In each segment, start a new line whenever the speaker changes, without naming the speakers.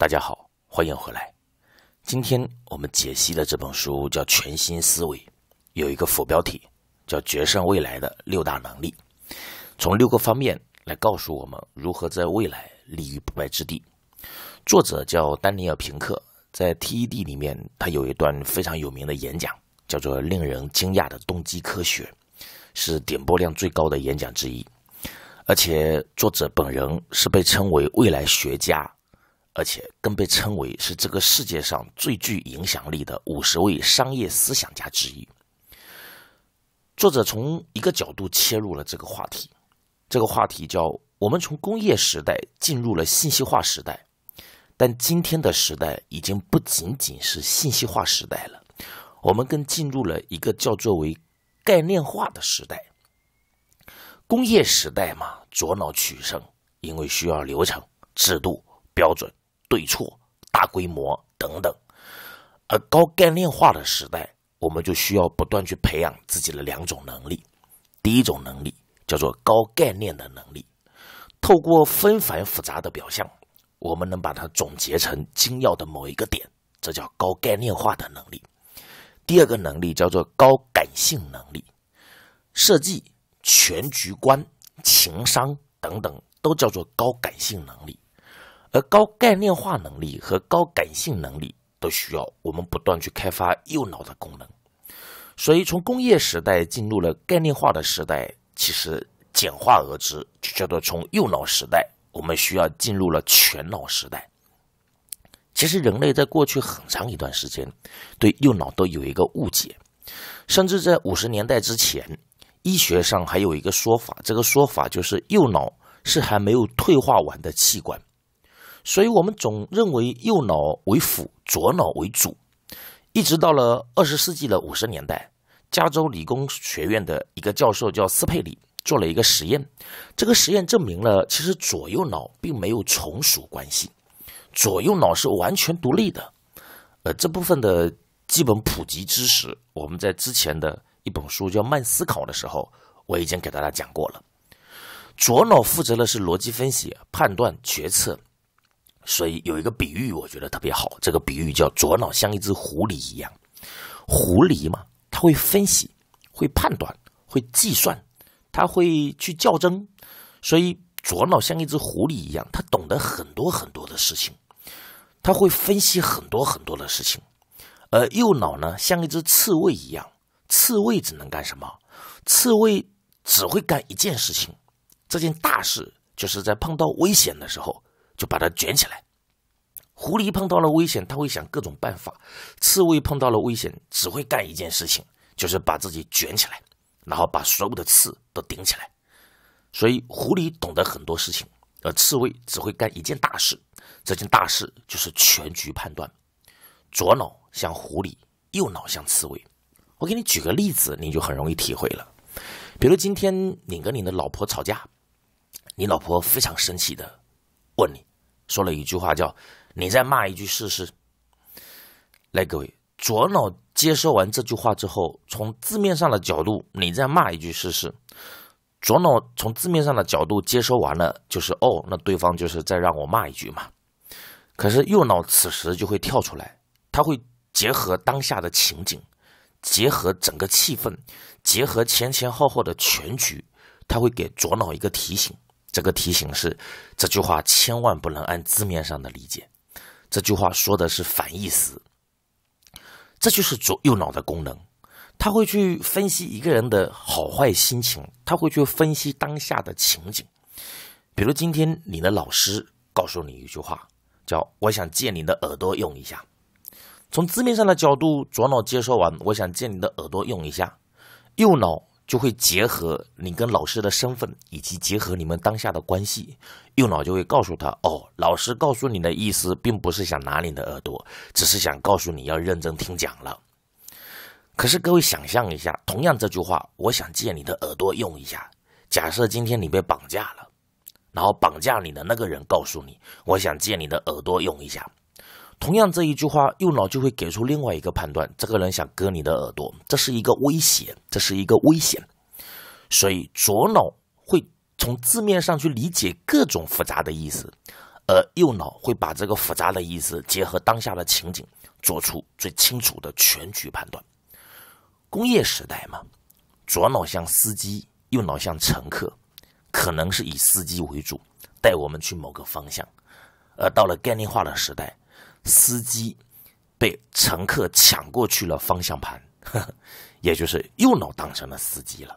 大家好，欢迎回来。今天我们解析的这本书叫《全新思维》，有一个副标题叫《决胜未来的六大能力》，从六个方面来告诉我们如何在未来立于不败之地。作者叫丹尼尔·平克，在 TED 里面，他有一段非常有名的演讲，叫做《令人惊讶的动机科学》，是点播量最高的演讲之一。而且作者本人是被称为未来学家。而且更被称为是这个世界上最具影响力的五十位商业思想家之一。作者从一个角度切入了这个话题，这个话题叫我们从工业时代进入了信息化时代，但今天的时代已经不仅仅是信息化时代了，我们更进入了一个叫作为概念化的时代。工业时代嘛，左脑取胜，因为需要流程、制度、标准。对错、大规模等等，而高概念化的时代，我们就需要不断去培养自己的两种能力。第一种能力叫做高概念的能力，透过纷繁复杂的表象，我们能把它总结成精要的某一个点，这叫高概念化的能力。第二个能力叫做高感性能力，设计、全局观、情商等等，都叫做高感性能力。而高概念化能力和高感性能力都需要我们不断去开发右脑的功能，所以从工业时代进入了概念化的时代，其实简化而之就叫做从右脑时代，我们需要进入了全脑时代。其实人类在过去很长一段时间对右脑都有一个误解，甚至在五十年代之前，医学上还有一个说法，这个说法就是右脑是还没有退化完的器官。所以我们总认为右脑为辅，左脑为主。一直到了二十世纪的五十年代，加州理工学院的一个教授叫斯佩里，做了一个实验。这个实验证明了，其实左右脑并没有从属关系，左右脑是完全独立的。呃，这部分的基本普及知识，我们在之前的一本书叫《慢思考》的时候，我已经给大家讲过了。左脑负责的是逻辑分析、判断、决策。所以有一个比喻，我觉得特别好。这个比喻叫左脑像一只狐狸一样，狐狸嘛，它会分析，会判断，会计算，它会去较真。所以左脑像一只狐狸一样，它懂得很多很多的事情，它会分析很多很多的事情。而右脑呢，像一只刺猬一样，刺猬只能干什么？刺猬只会干一件事情，这件大事就是在碰到危险的时候。就把它卷起来。狐狸碰到了危险，他会想各种办法；刺猬碰到了危险，只会干一件事情，就是把自己卷起来，然后把所有的刺都顶起来。所以，狐狸懂得很多事情，而刺猬只会干一件大事。这件大事就是全局判断。左脑像狐狸，右脑像刺猬。我给你举个例子，你就很容易体会了。比如今天你跟你的老婆吵架，你老婆非常生气的问你。说了一句话，叫“你再骂一句试试”。来，各位，左脑接收完这句话之后，从字面上的角度，你再骂一句试试。左脑从字面上的角度接收完了，就是哦，那对方就是再让我骂一句嘛。可是右脑此时就会跳出来，他会结合当下的情景，结合整个气氛，结合前前后后的全局，他会给左脑一个提醒。这个提醒是，这句话千万不能按字面上的理解，这句话说的是反义词。这就是左右脑的功能，他会去分析一个人的好坏心情，他会去分析当下的情景。比如今天你的老师告诉你一句话，叫“我想借你的耳朵用一下”。从字面上的角度，左脑接收完“我想借你的耳朵用一下”，右脑。就会结合你跟老师的身份，以及结合你们当下的关系，右脑就会告诉他：哦，老师告诉你的意思，并不是想拿你的耳朵，只是想告诉你要认真听讲了。可是各位想象一下，同样这句话，我想借你的耳朵用一下。假设今天你被绑架了，然后绑架你的那个人告诉你：我想借你的耳朵用一下。同样，这一句话，右脑就会给出另外一个判断：这个人想割你的耳朵，这是一个威胁，这是一个危险。所以，左脑会从字面上去理解各种复杂的意思，而右脑会把这个复杂的意思结合当下的情景，做出最清楚的全局判断。工业时代嘛，左脑像司机，右脑像乘客，可能是以司机为主，带我们去某个方向。而到了概念化的时代，司机被乘客抢过去了方向盘，呵 呵也就是右脑当成了司机了。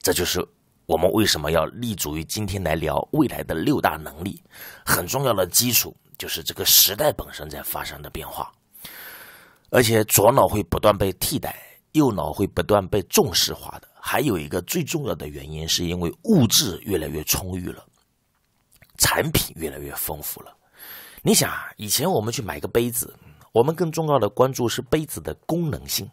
这就是我们为什么要立足于今天来聊未来的六大能力，很重要的基础就是这个时代本身在发生的变化，而且左脑会不断被替代，右脑会不断被重视化的。还有一个最重要的原因，是因为物质越来越充裕了，产品越来越丰富了。你想啊，以前我们去买个杯子，我们更重要的关注是杯子的功能性，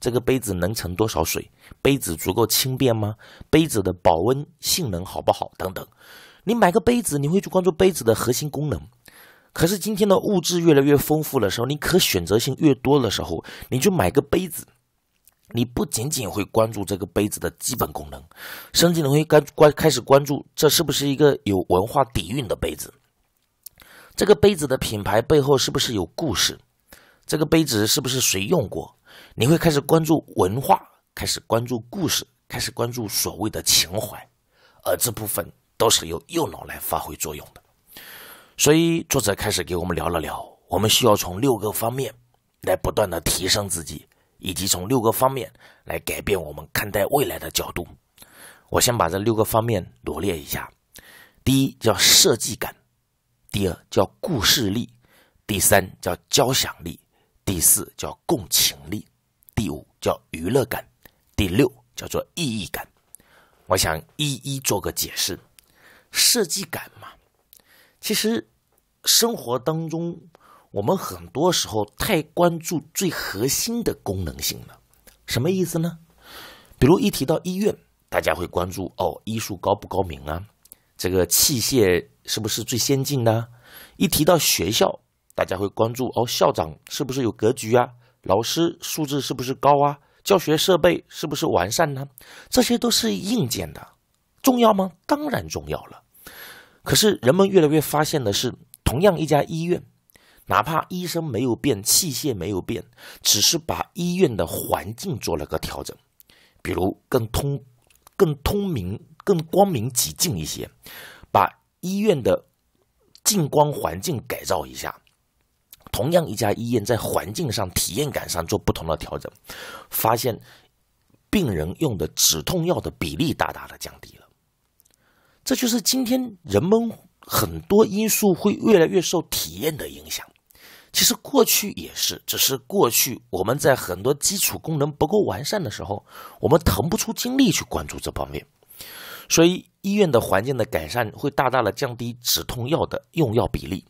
这个杯子能盛多少水，杯子足够轻便吗，杯子的保温性能好不好等等。你买个杯子，你会去关注杯子的核心功能。可是今天的物质越来越丰富的时候，你可选择性越多的时候，你就买个杯子，你不仅仅会关注这个杯子的基本功能，甚至你会关关开始关注这是不是一个有文化底蕴的杯子。这个杯子的品牌背后是不是有故事？这个杯子是不是谁用过？你会开始关注文化，开始关注故事，开始关注所谓的情怀，而这部分都是由右脑来发挥作用的。所以作者开始给我们聊了聊，我们需要从六个方面来不断的提升自己，以及从六个方面来改变我们看待未来的角度。我先把这六个方面罗列一下：第一叫设计感。第二叫故事力，第三叫交响力，第四叫共情力，第五叫娱乐感，第六叫做意义感。我想一一做个解释。设计感嘛，其实生活当中我们很多时候太关注最核心的功能性了。什么意思呢？比如一提到医院，大家会关注哦，医术高不高明啊，这个器械。是不是最先进的？一提到学校，大家会关注哦，校长是不是有格局啊？老师素质是不是高啊？教学设备是不是完善呢？这些都是硬件的，重要吗？当然重要了。可是人们越来越发现的是，同样一家医院，哪怕医生没有变，器械没有变，只是把医院的环境做了个调整，比如更通、更通明、更光明几近一些。医院的近光环境改造一下，同样一家医院在环境上、体验感上做不同的调整，发现病人用的止痛药的比例大大的降低了。这就是今天人们很多因素会越来越受体验的影响。其实过去也是，只是过去我们在很多基础功能不够完善的时候，我们腾不出精力去关注这方面，所以。医院的环境的改善会大大的降低止痛药的用药比例，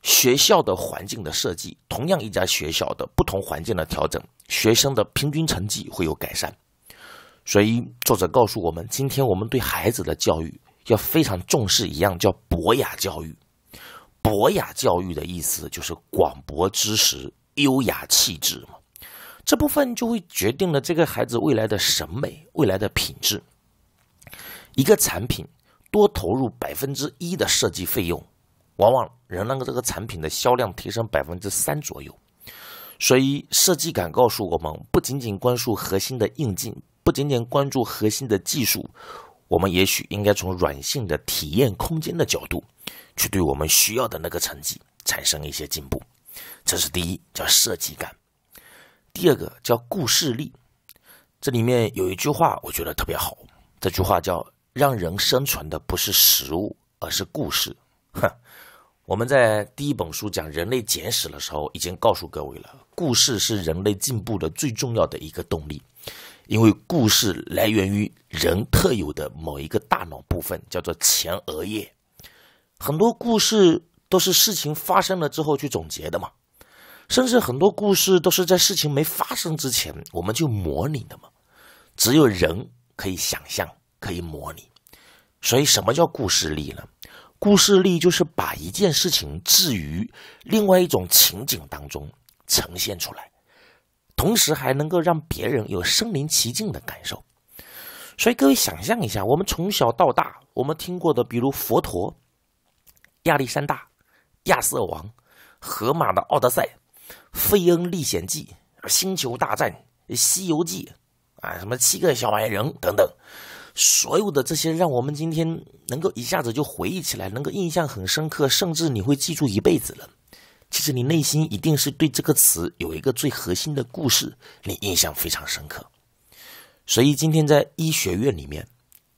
学校的环境的设计，同样一家学校的不同环境的调整，学生的平均成绩会有改善。所以作者告诉我们，今天我们对孩子的教育要非常重视一样，叫博雅教育。博雅教育的意思就是广博知识、优雅气质嘛，这部分就会决定了这个孩子未来的审美、未来的品质。一个产品多投入百分之一的设计费用，往往能让这个产品的销量提升百分之三左右。所以设计感告诉我们，不仅仅关注核心的硬件，不仅仅关注核心的技术，我们也许应该从软性的体验空间的角度，去对我们需要的那个成绩产生一些进步。这是第一，叫设计感。第二个叫故事力。这里面有一句话，我觉得特别好。这句话叫“让人生存的不是食物，而是故事”。哼，我们在第一本书讲《人类简史》的时候，已经告诉各位了，故事是人类进步的最重要的一个动力，因为故事来源于人特有的某一个大脑部分，叫做前额叶。很多故事都是事情发生了之后去总结的嘛，甚至很多故事都是在事情没发生之前我们就模拟的嘛。只有人。可以想象，可以模拟，所以什么叫故事力呢？故事力就是把一件事情置于另外一种情景当中呈现出来，同时还能够让别人有身临其境的感受。所以各位想象一下，我们从小到大，我们听过的，比如佛陀、亚历山大、亚瑟王、荷马的《奥德赛》、《费恩历险记》、《星球大战》、《西游记》。啊，什么七个小矮人等等，所有的这些让我们今天能够一下子就回忆起来，能够印象很深刻，甚至你会记住一辈子了。其实你内心一定是对这个词有一个最核心的故事，你印象非常深刻。所以今天在医学院里面，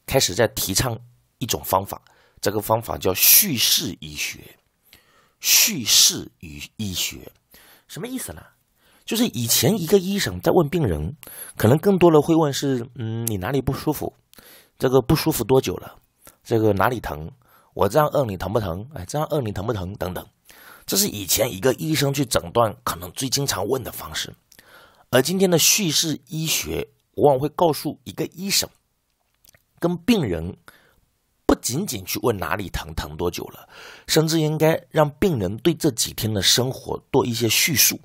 开始在提倡一种方法，这个方法叫叙事医学。叙事与医学，什么意思呢？就是以前一个医生在问病人，可能更多的会问是嗯你哪里不舒服，这个不舒服多久了，这个哪里疼，我这样摁你疼不疼？哎，这样摁你疼不疼？等等，这是以前一个医生去诊断可能最经常问的方式。而今天的叙事医学往往会告诉一个医生，跟病人不仅仅去问哪里疼、疼多久了，甚至应该让病人对这几天的生活多一些叙述。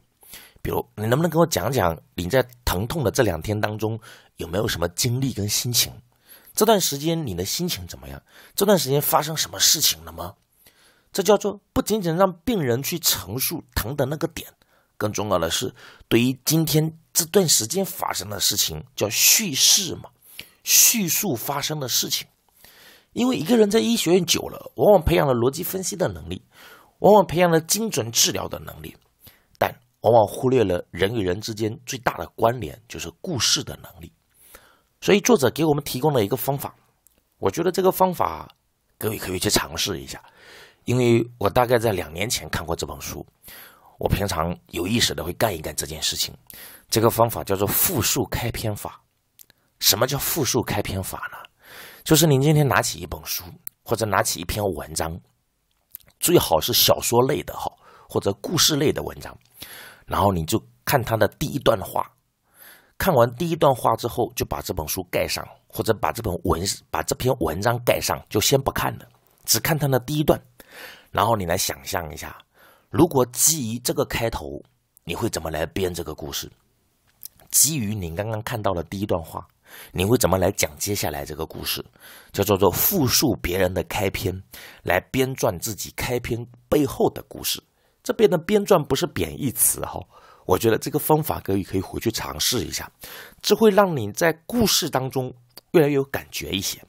比如，你能不能跟我讲讲你在疼痛的这两天当中有没有什么经历跟心情？这段时间你的心情怎么样？这段时间发生什么事情了吗？这叫做不仅仅让病人去陈述疼的那个点，更重要的是对于今天这段时间发生的事情叫叙事嘛，叙述发生的事情。因为一个人在医学院久了，往往培养了逻辑分析的能力，往往培养了精准治疗的能力。往往忽略了人与人之间最大的关联就是故事的能力，所以作者给我们提供了一个方法，我觉得这个方法各位可以去尝试一下，因为我大概在两年前看过这本书，我平常有意识的会干一干这件事情，这个方法叫做复述开篇法。什么叫复述开篇法呢？就是您今天拿起一本书或者拿起一篇文章，最好是小说类的哈，或者故事类的文章。然后你就看他的第一段话，看完第一段话之后，就把这本书盖上，或者把这本文把这篇文章盖上，就先不看了，只看他的第一段。然后你来想象一下，如果基于这个开头，你会怎么来编这个故事？基于你刚刚看到的第一段话，你会怎么来讲接下来这个故事？叫做做复述别人的开篇，来编撰自己开篇背后的故事。这边的编撰不是贬义词哈，我觉得这个方法可以可以回去尝试一下，这会让你在故事当中越来越有感觉一些。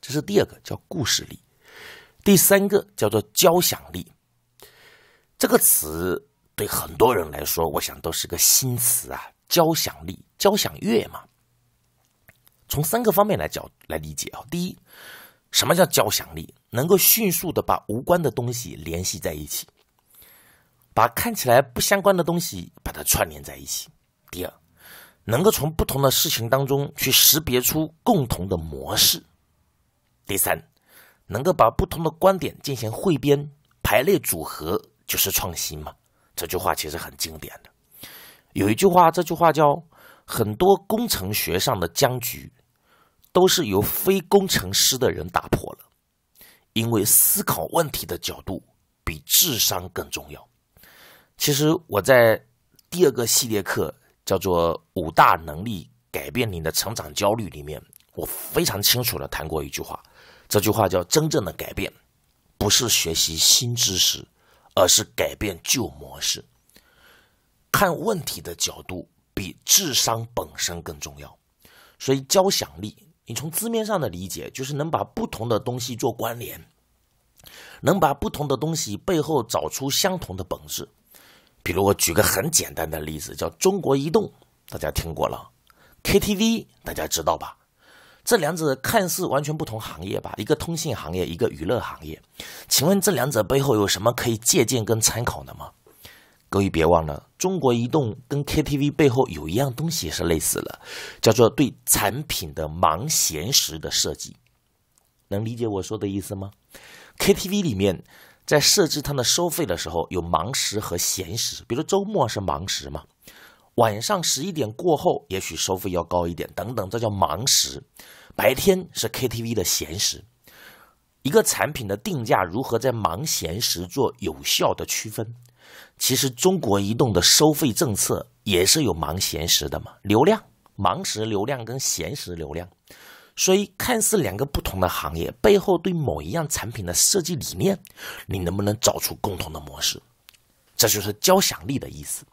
这是第二个叫故事力，第三个叫做交响力。这个词对很多人来说，我想都是个新词啊。交响力，交响乐嘛。从三个方面来讲来理解啊。第一，什么叫交响力？能够迅速的把无关的东西联系在一起。把看起来不相关的东西把它串联在一起。第二，能够从不同的事情当中去识别出共同的模式。第三，能够把不同的观点进行汇编、排列、组合，就是创新嘛。这句话其实很经典的。有一句话，这句话叫“很多工程学上的僵局都是由非工程师的人打破了，因为思考问题的角度比智商更重要。”其实我在第二个系列课叫做《五大能力改变你的成长焦虑》里面，我非常清楚的谈过一句话，这句话叫“真正的改变不是学习新知识，而是改变旧模式。看问题的角度比智商本身更重要。”所以，交响力，你从字面上的理解就是能把不同的东西做关联，能把不同的东西背后找出相同的本质。比如我举个很简单的例子，叫中国移动，大家听过了，KTV 大家知道吧？这两者看似完全不同行业吧，一个通信行业，一个娱乐行业。请问这两者背后有什么可以借鉴跟参考的吗？各位别忘了，中国移动跟 KTV 背后有一样东西是类似的，叫做对产品的盲闲时的设计。能理解我说的意思吗？KTV 里面。在设置它的收费的时候，有忙时和闲时，比如周末是忙时嘛，晚上十一点过后也许收费要高一点，等等，这叫忙时。白天是 KTV 的闲时。一个产品的定价如何在忙闲时做有效的区分？其实中国移动的收费政策也是有忙闲时的嘛，流量忙时流量跟闲时流量。所以，看似两个不同的行业背后对某一样产品的设计理念，你能不能找出共同的模式？这就是交响力的意思。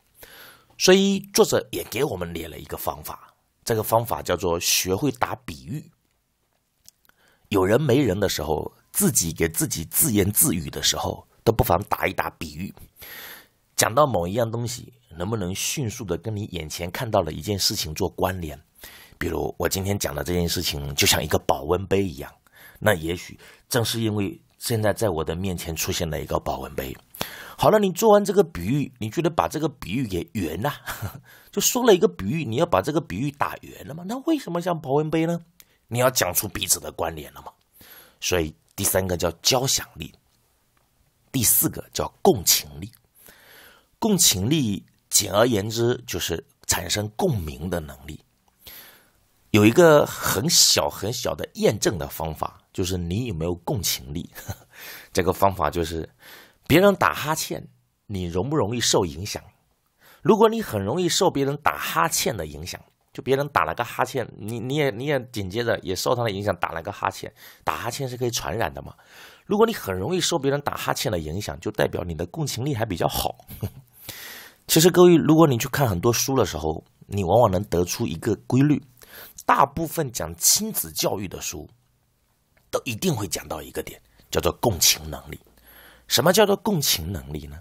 所以，作者也给我们列了一个方法，这个方法叫做学会打比喻。有人没人的时候，自己给自己自言自语的时候，都不妨打一打比喻。讲到某一样东西，能不能迅速的跟你眼前看到的一件事情做关联？比如我今天讲的这件事情，就像一个保温杯一样。那也许正是因为现在在我的面前出现了一个保温杯。好了，你做完这个比喻，你觉得把这个比喻给圆了，就说了一个比喻，你要把这个比喻打圆了吗？那为什么像保温杯呢？你要讲出彼此的关联了吗？所以第三个叫交响力，第四个叫共情力。共情力，简而言之，就是产生共鸣的能力。有一个很小很小的验证的方法，就是你有没有共情力。这个方法就是，别人打哈欠，你容不容易受影响？如果你很容易受别人打哈欠的影响，就别人打了个哈欠，你你也你也紧接着也受他的影响打了个哈欠，打哈欠是可以传染的嘛？如果你很容易受别人打哈欠的影响，就代表你的共情力还比较好。其实各位，如果你去看很多书的时候，你往往能得出一个规律。大部分讲亲子教育的书，都一定会讲到一个点，叫做共情能力。什么叫做共情能力呢？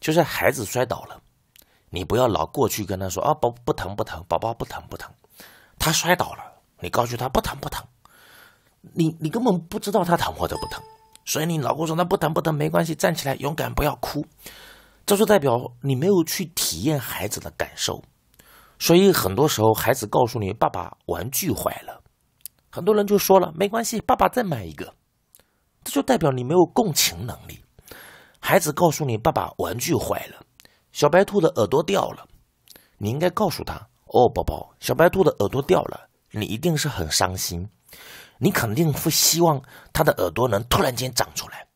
就是孩子摔倒了，你不要老过去跟他说啊不不疼不疼，宝宝不疼不疼。他摔倒了，你告诉他不疼不疼，你你根本不知道他疼或者不疼。所以你老公说那不疼不疼没关系，站起来勇敢不要哭，这就代表你没有去体验孩子的感受。所以很多时候，孩子告诉你“爸爸玩具坏了”，很多人就说了“没关系，爸爸再买一个”，这就代表你没有共情能力。孩子告诉你“爸爸玩具坏了，小白兔的耳朵掉了”，你应该告诉他：“哦，宝宝，小白兔的耳朵掉了，你一定是很伤心，你肯定会希望他的耳朵能突然间长出来。”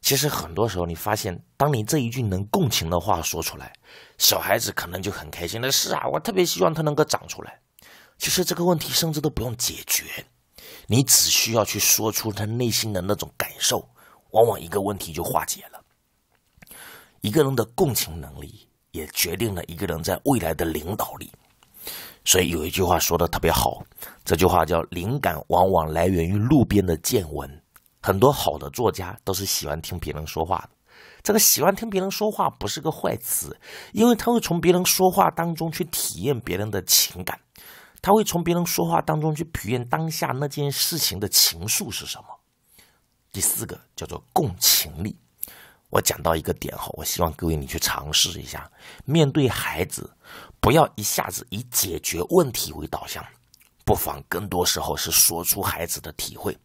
其实很多时候，你发现，当你这一句能共情的话说出来。小孩子可能就很开心，的是啊，我特别希望他能够长出来。其实这个问题甚至都不用解决，你只需要去说出他内心的那种感受，往往一个问题就化解了。一个人的共情能力也决定了一个人在未来的领导力。所以有一句话说的特别好，这句话叫“灵感往往来源于路边的见闻”。很多好的作家都是喜欢听别人说话的。这个喜欢听别人说话不是个坏词，因为他会从别人说话当中去体验别人的情感，他会从别人说话当中去体验当下那件事情的情愫是什么。第四个叫做共情力。我讲到一个点后，我希望各位你去尝试一下，面对孩子，不要一下子以解决问题为导向，不妨更多时候是说出孩子的体会，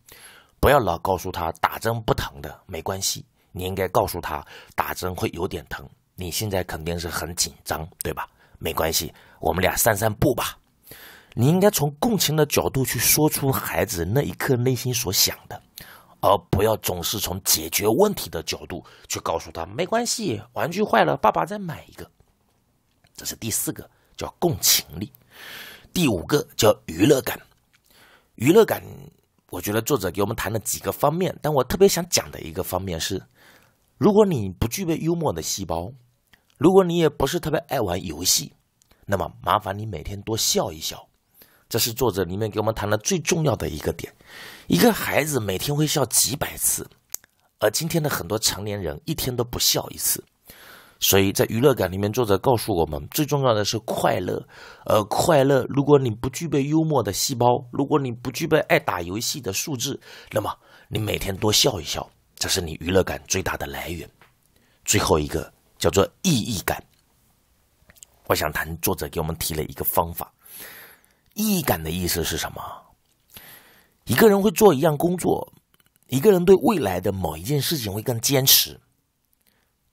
不要老告诉他打针不疼的，没关系。你应该告诉他打针会有点疼。你现在肯定是很紧张，对吧？没关系，我们俩散散步吧。你应该从共情的角度去说出孩子那一刻内心所想的，而不要总是从解决问题的角度去告诉他。没关系，玩具坏了，爸爸再买一个。这是第四个，叫共情力。第五个叫娱乐感。娱乐感，我觉得作者给我们谈了几个方面，但我特别想讲的一个方面是。如果你不具备幽默的细胞，如果你也不是特别爱玩游戏，那么麻烦你每天多笑一笑。这是作者里面给我们谈的最重要的一个点。一个孩子每天会笑几百次，而今天的很多成年人一天都不笑一次。所以在娱乐感里面，作者告诉我们，最重要的是快乐。而快乐，如果你不具备幽默的细胞，如果你不具备爱打游戏的素质，那么你每天多笑一笑。这是你娱乐感最大的来源。最后一个叫做意义感。我想谈作者给我们提了一个方法：意义感的意思是什么？一个人会做一样工作，一个人对未来的某一件事情会更坚持，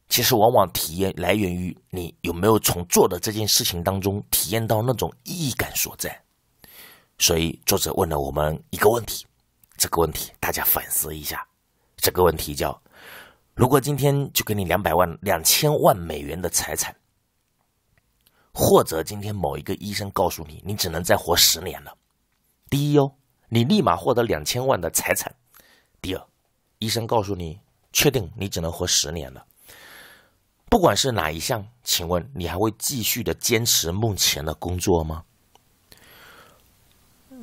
其实往往体验来源于你有没有从做的这件事情当中体验到那种意义感所在。所以，作者问了我们一个问题，这个问题大家反思一下。这个问题叫：如果今天就给你两百万、两千万美元的财产，或者今天某一个医生告诉你你只能再活十年了，第一哦，你立马获得两千万的财产；第二，医生告诉你确定你只能活十年了，不管是哪一项，请问你还会继续的坚持目前的工作吗？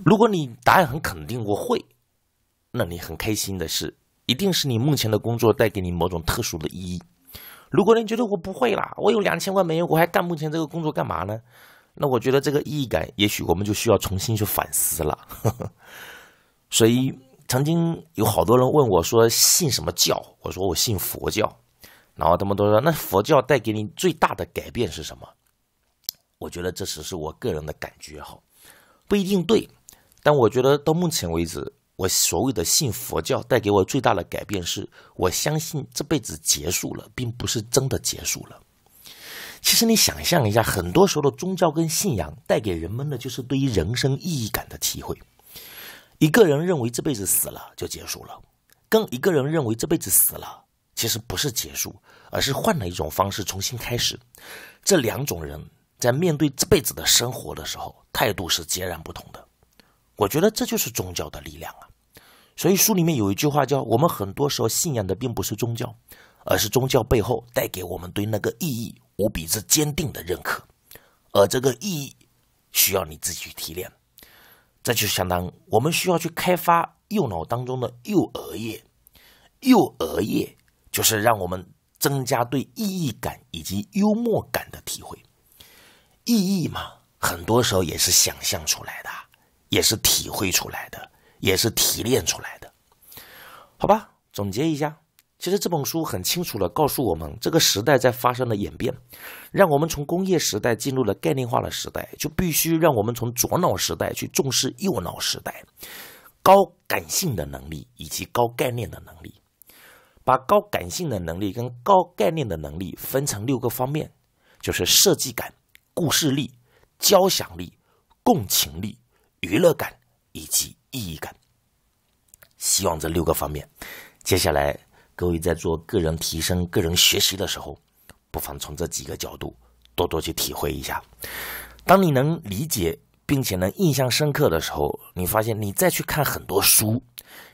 如果你答案很肯定，我会，那你很开心的是。一定是你目前的工作带给你某种特殊的意义。如果人觉得我不会啦，我有两千万美元，我还干目前这个工作干嘛呢？那我觉得这个意义感，也许我们就需要重新去反思了。所以曾经有好多人问我说信什么教？我说我信佛教。然后他们都说那佛教带给你最大的改变是什么？我觉得这只是我个人的感觉哈，不一定对。但我觉得到目前为止。我所谓的信佛教带给我最大的改变，是我相信这辈子结束了，并不是真的结束了。其实你想象一下，很多时候的宗教跟信仰带给人们的就是对于人生意义感的体会。一个人认为这辈子死了就结束了，跟一个人认为这辈子死了其实不是结束，而是换了一种方式重新开始。这两种人在面对这辈子的生活的时候，态度是截然不同的。我觉得这就是宗教的力量啊！所以书里面有一句话叫：“我们很多时候信仰的并不是宗教，而是宗教背后带给我们对那个意义无比之坚定的认可。”而这个意义需要你自己去提炼，这就相当于我们需要去开发右脑当中的右额叶。右额叶就是让我们增加对意义感以及幽默感的体会。意义嘛，很多时候也是想象出来的。也是体会出来的，也是提炼出来的，好吧？总结一下，其实这本书很清楚的告诉我们，这个时代在发生了演变，让我们从工业时代进入了概念化的时代，就必须让我们从左脑时代去重视右脑时代，高感性的能力以及高概念的能力，把高感性的能力跟高概念的能力分成六个方面，就是设计感、故事力、交响力、共情力。娱乐感以及意义感，希望这六个方面，接下来各位在做个人提升、个人学习的时候，不妨从这几个角度多多去体会一下。当你能理解并且能印象深刻的时候，你发现你再去看很多书，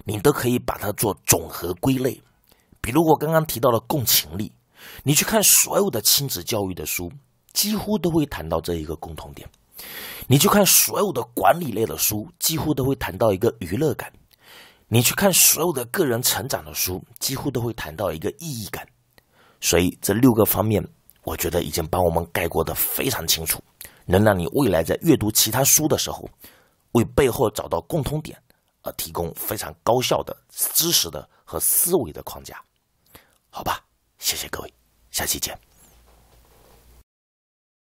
你都可以把它做总和归类。比如我刚刚提到的共情力，你去看所有的亲子教育的书，几乎都会谈到这一个共同点。你去看所有的管理类的书，几乎都会谈到一个娱乐感；你去看所有的个人成长的书，几乎都会谈到一个意义感。所以这六个方面，我觉得已经帮我们概括的非常清楚，能让你未来在阅读其他书的时候，为背后找到共通点而提供非常高效的知识的和思维的框架。好吧，谢谢各位，下期见。